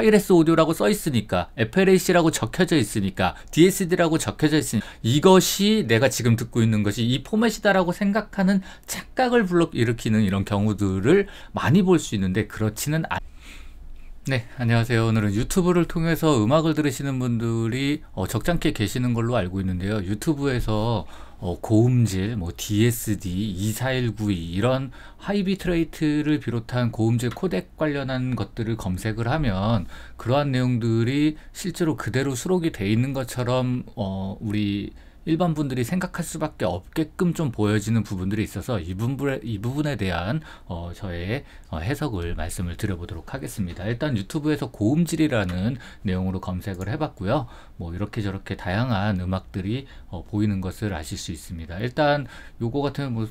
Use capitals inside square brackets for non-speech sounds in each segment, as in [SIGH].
파이레스 오디오라고 써 있으니까 FLAC라고 적혀져 있으니까 DSD라고 적혀져 있으니까 이것이 내가 지금 듣고 있는 것이 이 포맷이다라고 생각하는 착각을 불러일으키는 이런 경우들을 많이 볼 수 있는데 그렇지는 않 네, 안녕하세요. 오늘은 유튜브를 통해서 음악을 들으시는 분들이 어, 적잖게 계시는 걸로 알고 있는데요. 유튜브에서 어, 고음질, 뭐 DSD, 24192 이런 하이비트레이트를 비롯한 고음질 코덱 관련한 것들을 검색을 하면 그러한 내용들이 실제로 그대로 수록이 돼 있는 것처럼 어, 우리 일반 분들이 생각할 수밖에 없게끔 좀 보여지는 부분들이 있어서 이 부분에, 이 부분에 대한 어, 저의 어, 해석을 말씀을 드려보도록 하겠습니다. 일단 유튜브에서 고음질이라는 내용으로 검색을 해봤고요. 뭐 이렇게 저렇게 다양한 음악들이 어, 보이는 것을 아실 수 있습니다. 일단 요거 같은 뭐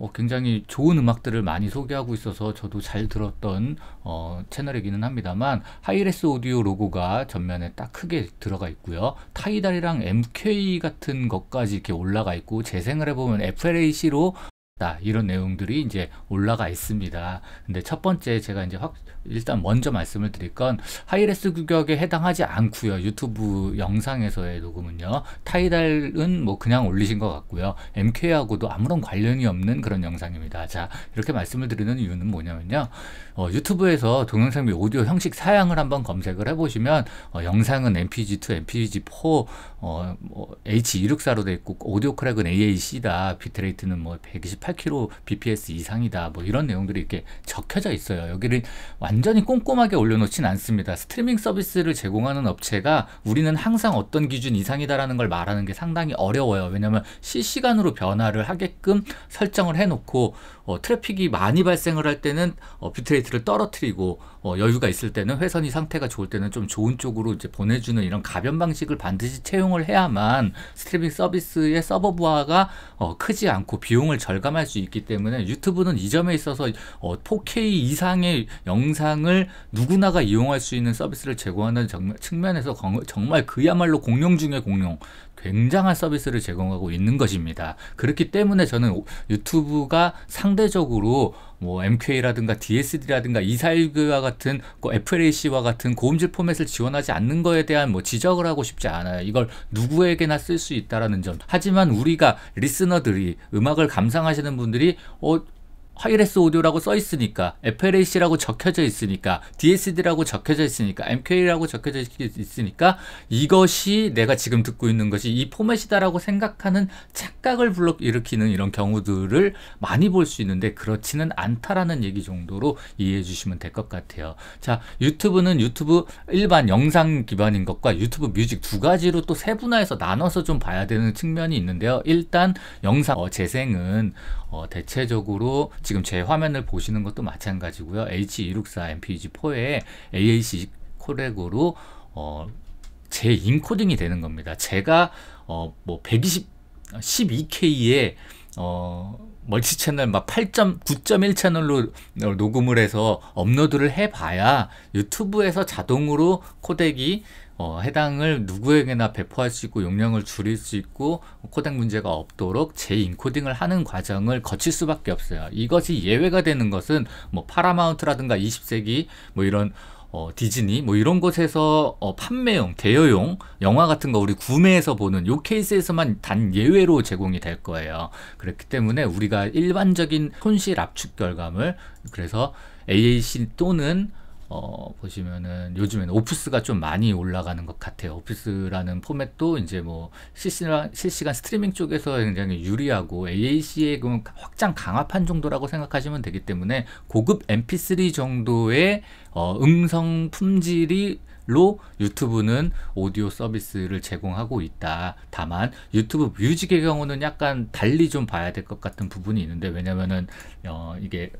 어, 굉장히 좋은 음악들을 많이 소개하고 있어서 저도 잘 들었던 어, 채널이기는 합니다만 하이레스 오디오 로고가 전면에 딱 크게 들어가 있고요. 타이달이랑 MK 같은 것까지 이렇게 올라가 있고 재생을 해보면 FLAC로 이런 내용들이 이제 올라가 있습니다. 근데 첫 번째 제가 이제 확 일단 먼저 말씀을 드릴 건 하이레스 규격에 해당하지 않고요. 유튜브 영상에서의 녹음은요. 타이달은 뭐 그냥 올리신 것 같고요. MK하고도 아무런 관련이 없는 그런 영상입니다. 자 이렇게 말씀을 드리는 이유는 뭐냐면요. 어, 유튜브에서 동영상 및 오디오 형식 사양을 한번 검색을 해보시면 어, 영상은 MPG2, MPG4, 어, 뭐 H264로 되어 있고 오디오 크랙은 AAC다. 비트레이트는 뭐128 8kbps 이상이다 뭐 이런 내용들이 이렇게 적혀져 있어요. 여기를 완전히 꼼꼼하게 올려놓진 않습니다. 스트리밍 서비스를 제공하는 업체가 우리는 항상 어떤 기준 이상이다라는 걸 말하는 게 상당히 어려워요. 왜냐하면 실시간으로 변화를 하게끔 설정을 해놓고 어, 트래픽이 많이 발생을 할 때는 어, 비트레이트를 떨어뜨리고 어, 여유가 있을 때는 회선이 상태가 좋을 때는 좀 좋은 쪽으로 이제 보내주는 이런 가변 방식을 반드시 채용을 해야만 스트리밍 서비스의 서버 부하가 어, 크지 않고 비용을 절감할 수 있기 때문에 유튜브는 이 점에 있어서 어, 4K 이상의 영상을 누구나가 이용할 수 있는 서비스를 제공하는 정 측면에서 정말 그야말로 공룡 중의 공룡 굉장한 서비스를 제공하고 있는 것입니다. 그렇기 때문에 저는 유튜브가 상대적으로 뭐 m q 라든가 DSD라든가 241과 같은 FLAC와 그 같은 고음질 포맷을 지원하지 않는 거에 대한 뭐 지적을 하고 싶지 않아요. 이걸 누구에게나 쓸 수 있다라는 점. 하지만 우리가 리스너들이 음악을 감상하시는 분들이 어 화이레스 오디오라고 써 있으니까 FLAC라고 적혀져 있으니까 DSD라고 적혀져 있으니까 MK라고 적혀져 있으니까 이것이 내가 지금 듣고 있는 것이 이 포맷이다라고 생각하는 착각을 불러일으키는 이런 경우들을 많이 볼 수 있는데 그렇지는 않다라는 얘기 정도로 이해해 주시면 될 것 같아요. 자 유튜브는 유튜브 일반 영상 기반인 것과 유튜브 뮤직 두 가지로 또 세분화해서 나눠서 좀 봐야 되는 측면이 있는데요. 일단 영상 어, 재생은 어, 대체적으로 지금 제 화면을 보시는 것도 마찬가지고요. H264 e MPG4에 AAC 코렉으로 어, 재인코딩이 되는 겁니다. 제가 어, 뭐 120, 12K에 어, 멀티 채널 막 8.9.1 채널로 녹음을 해서 업로드를 해봐야 유튜브에서 자동으로 코덱이 어, 해당을 누구에게나 배포할 수 있고 용량을 줄일 수 있고 코덱 문제가 없도록 재인코딩을 하는 과정을 거칠 수밖에 없어요. 이것이 예외가 되는 것은 뭐 파라마운트라든가 20세기 뭐 이런 어, 디즈니 뭐 이런 곳에서 어, 판매용, 대여용 영화 같은 거 우리 구매해서 보는 요 케이스에서만 단 예외로 제공이 될 거예요. 그렇기 때문에 우리가 일반적인 손실 압축 결과물 그래서 AAC 또는 어, 보시면은 요즘에는 오피스가 좀 많이 올라가는 것 같아요. 오피스라는 포맷도 이제 뭐 실시간, 실시간 스트리밍 쪽에서 굉장히 유리하고 AAC의 확장 강화판 정도라고 생각하시면 되기 때문에 고급 MP3 정도의 어, 음성 품질이 로 유튜브는 오디오 서비스를 제공하고 있다. 다만 유튜브 뮤직의 경우는 약간 달리 좀 봐야 될 것 같은 부분이 있는데 왜냐면은 어 이게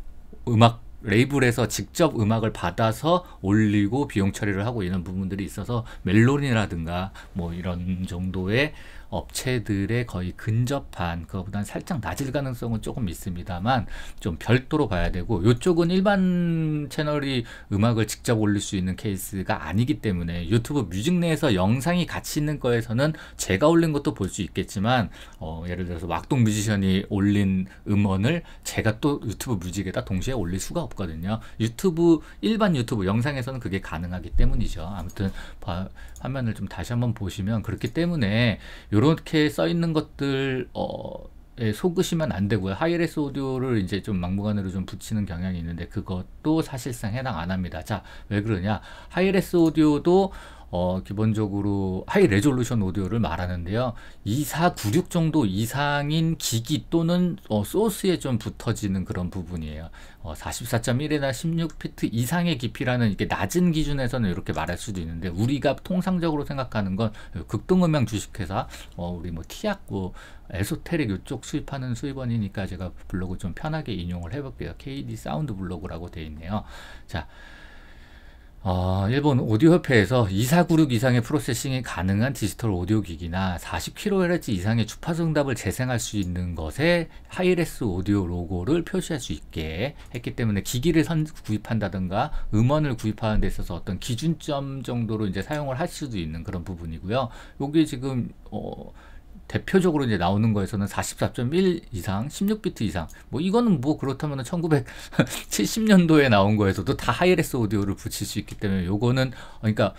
음악 레이블에서 직접 음악을 받아서 올리고 비용 처리를 하고 이런 부분들이 있어서 멜론이라든가 뭐 이런 정도의 업체들의 거의 근접한 그거보다는 살짝 낮을 가능성은 조금 있습니다만 좀 별도로 봐야 되고 이쪽은 일반 채널이 음악을 직접 올릴 수 있는 케이스가 아니기 때문에 유튜브 뮤직 내에서 영상이 같이 있는 거에서는 제가 올린 것도 볼 수 있겠지만 어, 예를 들어서 왁동 뮤지션이 올린 음원을 제가 또 유튜브 뮤직에다 동시에 올릴 수가 없거든요. 유튜브 일반 유튜브 영상에서는 그게 가능하기 때문이죠. 아무튼 화면을 좀 다시 한번 보시면 그렇기 때문에 요 요렇게 써 있는 것들 어 속으시면 안 되고요. 하이레스 오디오를 이제 좀 막무가내로 좀 붙이는 경향이 있는데 그것도 사실상 해당 안 합니다. 자, 왜 그러냐? 하이레스 오디오도 어, 기본적으로 하이 레졸루션 오디오를 말하는데요. 2496 정도 이상인 기기 또는 어, 소스에 좀 붙어지는 그런 부분이에요. 어, 44.1이나 16피트 이상의 깊이라는 이렇게 낮은 기준에서는 이렇게 말할 수도 있는데 우리가 통상적으로 생각하는 건 극동음향 주식회사 어, 우리 뭐 티약 뭐 에소테릭 이쪽 수입하는 수입원이니까 제가 블로그 좀 편하게 인용을 해볼게요. KD 사운드 블로그라고 되어 있네요. 자. 어, 일본 오디오협회에서 2496 이상의 프로세싱이 가능한 디지털 오디오 기기나 40kHz 이상의 주파수 응답을 재생할 수 있는 것에 하이레스 오디오 로고를 표시할 수 있게 했기 때문에 기기를 선, 구입한다든가 음원을 구입하는 데 있어서 어떤 기준점 정도로 이제 사용을 할 수도 있는 그런 부분이고요. 여기 지금 어, 대표적으로 이제 나오는 거에서는 44.1 이상, 16비트 이상. 뭐 이거는 뭐 그렇다면 1970년도에 나온 거에서도 다 하이레스 오디오를 붙일 수 있기 때문에 요거는 그러니까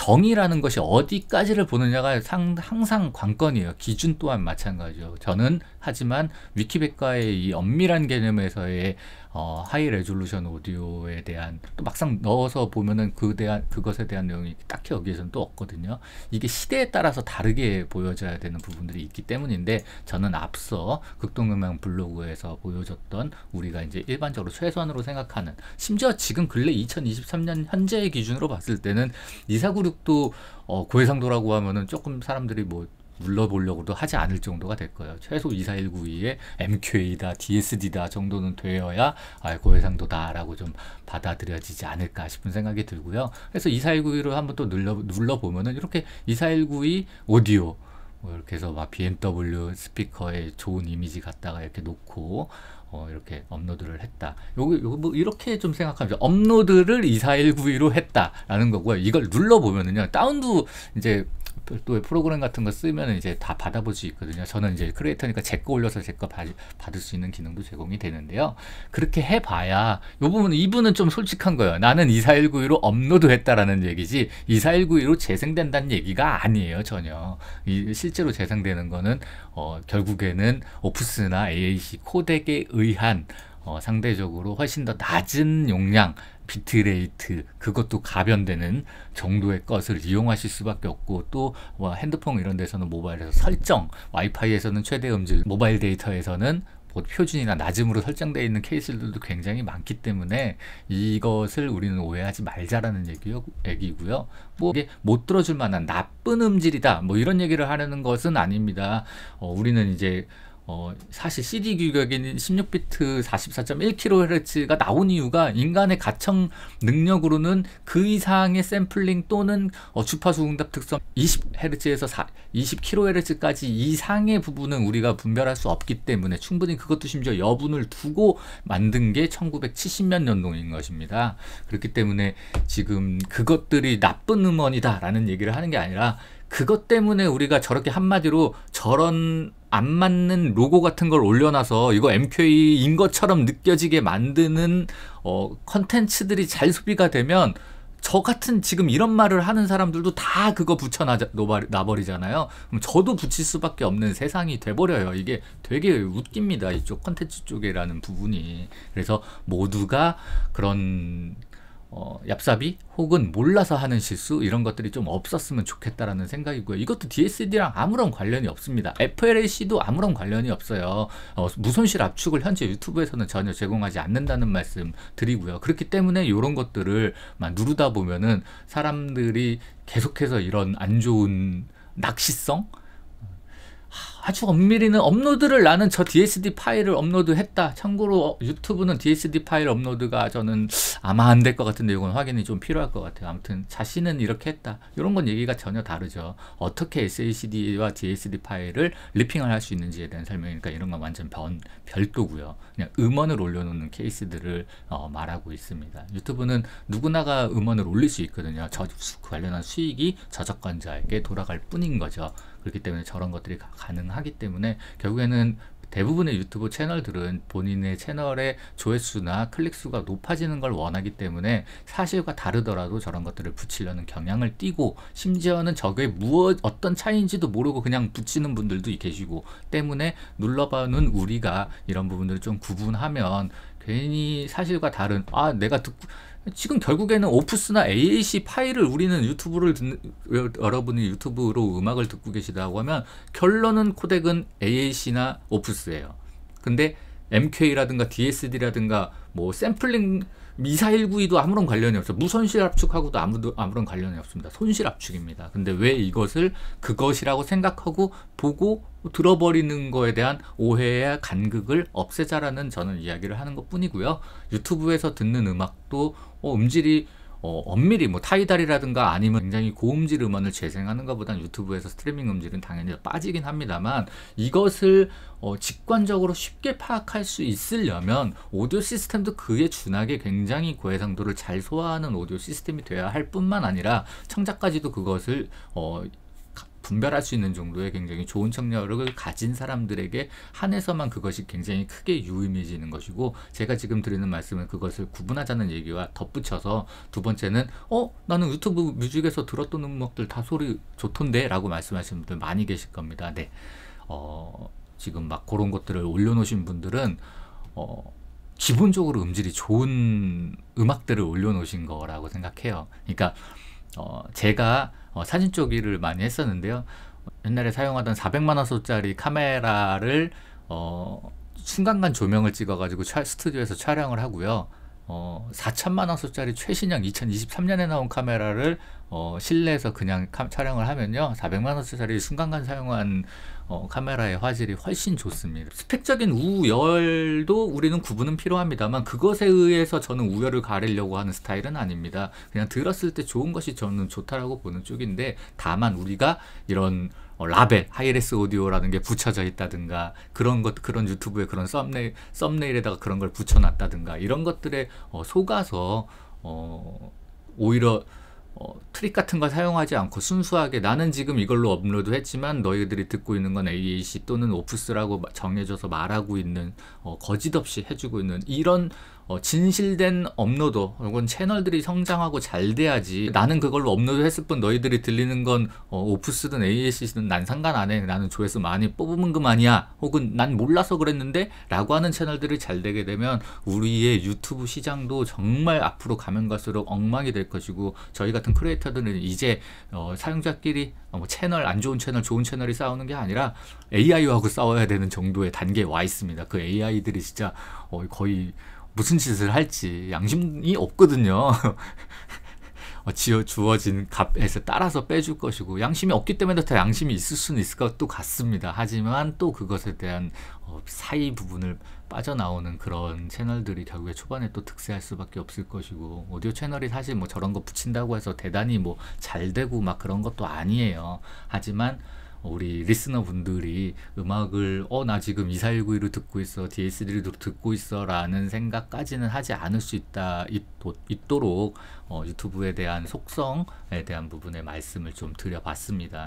정의라는 것이 어디까지를 보느냐가 상, 항상 관건이에요. 기준 또한 마찬가지죠. 저는 하지만 위키백과의 이 엄밀한 개념에서의 어, 하이 레졸루션 오디오에 대한 또 막상 넣어서 보면은 그 대한 그것에 대한 내용이 딱히 여기에서는 또 없거든요. 이게 시대에 따라서 다르게 보여져야 되는 부분들이 있기 때문인데 저는 앞서 극동음향 블로그에서 보여줬던 우리가 이제 일반적으로 최소한으로 생각하는 심지어 지금 근래 2023년 현재의 기준으로 봤을 때는 이사구류 16도 어, 고해상도라고 하면은 조금 사람들이 뭐 눌러보려고도 하지 않을 정도가 될 거예요. 최소 24192에 MQA다, DSD다 정도는 되어야 아, 고해상도다라고 좀 받아들여지지 않을까 싶은 생각이 들고요. 그래서 24192로 한번 또 눌러, 눌러보면은 이렇게 24192 오디오 뭐 이렇게 해서 막 BMW 스피커에 좋은 이미지 갖다가 이렇게 놓고 어, 이렇게 업로드를 했다. 요거, 요거 뭐 이렇게 좀 생각하면 업로드를 24192로 했다라는 거고요. 이걸 눌러보면은요. 다운도 이제 별도의 프로그램 같은 거 쓰면 이제 다 받아볼 수 있거든요. 저는 이제 크리에이터니까 제 거 올려서 제 거 받을 수 있는 기능도 제공이 되는데요. 그렇게 해봐야 이 부분은 이분은 좀 솔직한 거예요. 나는 24192로 업로드했다라는 얘기지 24192로 재생된다는 얘기가 아니에요. 전혀. 이, 실제로 재생되는 거는 어, 결국에는 오프스나 AAC 코덱에 의한 어, 상대적으로 훨씬 더 낮은 용량 비트레이트 그것도 가변되는 정도의 것을 이용하실 수밖에 없고 또 뭐 핸드폰 이런 데서는 모바일에서 설정 와이파이에서는 최대 음질 모바일 데이터에서는 뭐 표준이나 낮음으로 설정되어 있는 케이스들도 굉장히 많기 때문에 이것을 우리는 오해하지 말자라는 얘기요, 얘기고요. 뭐 이게 못 들어줄 만한 나쁜 음질이다 뭐 이런 얘기를 하려는 것은 아닙니다. 어, 우리는 이제 어, 사실 CD 규격인 16비트 44.1kHz가 나온 이유가 인간의 가청 능력으로는 그 이상의 샘플링 또는 어, 주파수 응답 특성 20Hz에서 20kHz까지 이상의 부분은 우리가 분별할 수 없기 때문에 충분히 그것도 심지어 여분을 두고 만든 게1 9 7 0년년동인 것입니다. 그렇기 때문에 지금 그것들이 나쁜 음원이다라는 얘기를 하는 게 아니라 그것 때문에 우리가 저렇게 한마디로 저런 안 맞는 로고 같은 걸 올려놔서 이거 MQA인 것처럼 느껴지게 만드는 어, 컨텐츠들이 잘 소비가 되면 저 같은 지금 이런 말을 하는 사람들도 다 그거 붙여놔버리잖아요. 그럼 저도 붙일 수밖에 없는 세상이 돼버려요. 이게 되게 웃깁니다. 이쪽 컨텐츠 쪽이라는 부분이. 그래서 모두가 그런 어, 얍삽이 혹은 몰라서 하는 실수 이런 것들이 좀 없었으면 좋겠다라는 생각이고요. 이것도 DSD랑 아무런 관련이 없습니다. FLAC도 아무런 관련이 없어요. 어, 무손실 압축을 현재 유튜브에서는 전혀 제공하지 않는다는 말씀 드리고요. 그렇기 때문에 이런 것들을 누르다 보면은 사람들이 계속해서 이런 안 좋은 낚시성? 아주 엄밀히는 업로드를 나는 저 DSD 파일을 업로드했다. 참고로 유튜브는 DSD 파일 업로드가 저는 아마 안 될 것 같은데 이건 확인이 좀 필요할 것 같아요. 아무튼 자신은 이렇게 했다. 이런 건 얘기가 전혀 다르죠. 어떻게 SACD와 DSD 파일을 리핑을 할 수 있는지에 대한 설명이니까 이런 건 완전 변, 별도고요. 그냥 음원을 올려놓는 케이스들을 어, 말하고 있습니다. 유튜브는 누구나가 음원을 올릴 수 있거든요. 저 관련한 수익이 저작권자에게 돌아갈 뿐인 거죠. 그렇기 때문에 저런 것들이 가능한 하기 때문에 결국에는 대부분의 유튜브 채널들은 본인의 채널의 조회수나 클릭수가 높아지는 걸 원하기 때문에 사실과 다르더라도 저런 것들을 붙이려는 경향을 띠고 심지어는 저게 무엇 어떤 차이인지도 모르고 그냥 붙이는 분들도 계시고 때문에 눌러봐는 우리가 이런 부분들을 좀 구분하면 괜히 사실과 다른 아 내가 듣고 지금 결국에는 오프스나 AAC 파일을 우리는 유튜브를 듣는 여러분이 유튜브로 음악을 듣고 계시다고 하면 결론은 코덱은 AAC나 오프스예요. 근데 MK라든가 DSD라든가 뭐 샘플링 미사일 구이도 아무런 관련이 없어. 무손실 압축하고도 아무도 아무런 관련이 없습니다. 손실 압축입니다. 근데 왜 이것을 그것이라고 생각하고 보고 들어버리는 거에 대한 오해와 간극을 없애자라는 저는 이야기를 하는 것 뿐이고요. 유튜브에서 듣는 음악도 어, 음질이 어, 엄밀히 뭐 타이달이라든가 아니면 굉장히 고음질 음원을 재생하는 것보단 유튜브에서 스트리밍 음질은 당연히 빠지긴 합니다만 이것을 어, 직관적으로 쉽게 파악할 수 있으려면 오디오 시스템도 그에 준하게 굉장히 고해상도를 잘 소화하는 오디오 시스템이 돼야 할 뿐만 아니라 청자까지도 그것을 어, 분별할 수 있는 정도의 굉장히 좋은 청력을 가진 사람들에게 한해서만 그것이 굉장히 크게 유의미해지는 것이고 제가 지금 드리는 말씀은 그것을 구분하자는 얘기와 덧붙여서 두 번째는 어 나는 유튜브 뮤직에서 들었던 음악들 다 소리 좋던데 라고 말씀하시는 분들 많이 계실 겁니다 네 어, 지금 막 그런 것들을 올려놓으신 분들은 어, 기본적으로 음질이 좋은 음악들을 올려놓으신 거라고 생각해요. 그러니까 어, 제가 어, 사진 쪽 일을 많이 했었는데요. 옛날에 사용하던 400만 원소짜리 카메라를 어, 순간간 조명을 찍어가지고 차, 스튜디오에서 촬영을 하고요. 어, 4천만 원소짜리 최신형 2023년에 나온 카메라를 어, 실내에서 그냥 카, 촬영을 하면요. 400만 원짜리 순간간 사용한 어, 카메라의 화질이 훨씬 좋습니다. 스펙적인 우열도 우리는 구분은 필요합니다만 그것에 의해서 저는 우열을 가리려고 하는 스타일은 아닙니다. 그냥 들었을 때 좋은 것이 저는 좋다라고 보는 쪽인데 다만 우리가 이런 어, 라벨, 하이레스 오디오라는 게 붙여져 있다든가 그런 것, 그런 유튜브에 그런 썸네일, 썸네일에다가 그런 걸 붙여놨다든가 이런 것들에 어, 속아서 어, 오히려 어, 트릭 같은 걸 사용하지 않고 순수하게 나는 지금 이걸로 업로드 했지만 너희들이 듣고 있는 건 AAC e 또는 o 오프스라고 정해져서 말하고 있는 어, 거짓없이 해주고 있는 이런 어, 진실된 업로드 혹은 채널들이 성장하고 잘 돼야지 나는 그걸로 업로드 했을 뿐 너희들이 들리는 건 어, 오프스든 ASC든 난 상관 안 해. 나는 조회수 많이 뽑으면 그만이야. 혹은 난 몰라서 그랬는데 라고 하는 채널들이 잘 되게 되면 우리의 유튜브 시장도 정말 앞으로 가면 갈수록 엉망이 될 것이고 저희 같은 크리에이터들은 이제 어, 사용자끼리 어, 뭐 채널 안 좋은 채널 좋은 채널이 싸우는 게 아니라 AI하고 싸워야 되는 정도의 단계에 와 있습니다. 그 AI들이 진짜 어, 거의 무슨 짓을 할지 양심이 없거든요. [LAUGHS] 어, 지어 주어진 값에서 따라서 빼줄 것이고 양심이 없기 때문에 더 양심이 있을 수는 있을 것 같습니다. 하지만 또 그것에 대한 어, 사이 부분을 빠져나오는 그런 채널들이 결국에 초반에 또 득세할 수밖에 없을 것이고 오디오 채널이 사실 뭐 저런 거 붙인다고 해서 대단히 뭐 잘 되고 막 그런 것도 아니에요. 하지만 우리 리스너 분들이 음악을 어 나 지금 2419로 듣고 있어 DSD로 듣고 있어 라는 생각까지는 하지 않을 수 있다 있, 도록 어, 유튜브에 대한 속성에 대한 부분의 말씀을 좀 드려봤습니다.